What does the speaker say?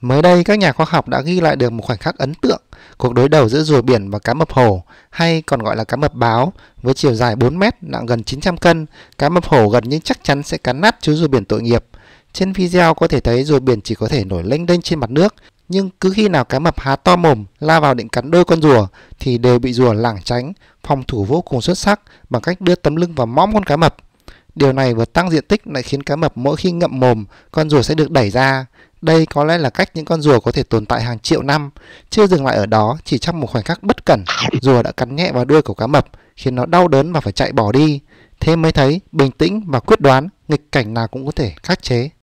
Mới đây, các nhà khoa học đã ghi lại được một khoảnh khắc ấn tượng, cuộc đối đầu giữa rùa biển và cá mập hổ, hay còn gọi là cá mập báo, với chiều dài 4 mét, nặng gần 900 cân, cá mập hổ gần như chắc chắn sẽ cắn nát chú rùa biển tội nghiệp. Trên video có thể thấy rùa biển chỉ có thể nổi lênh đênh trên mặt nước, nhưng cứ khi nào cá mập há to mồm la vào định cắn đôi con rùa thì đều bị rùa lảng tránh, phòng thủ vô cùng xuất sắc bằng cách đưa tấm lưng vào mõm con cá mập. Điều này vừa tăng diện tích lại khiến cá mập mỗi khi ngậm mồm, con rùa sẽ được đẩy ra. Đây có lẽ là cách những con rùa có thể tồn tại hàng triệu năm. Chưa dừng lại ở đó, chỉ trong một khoảnh khắc bất cẩn, rùa đã cắn nhẹ vào đuôi của cá mập, khiến nó đau đớn và phải chạy bỏ đi. Thế mới thấy, bình tĩnh và quyết đoán, nghịch cảnh nào cũng có thể khắc chế.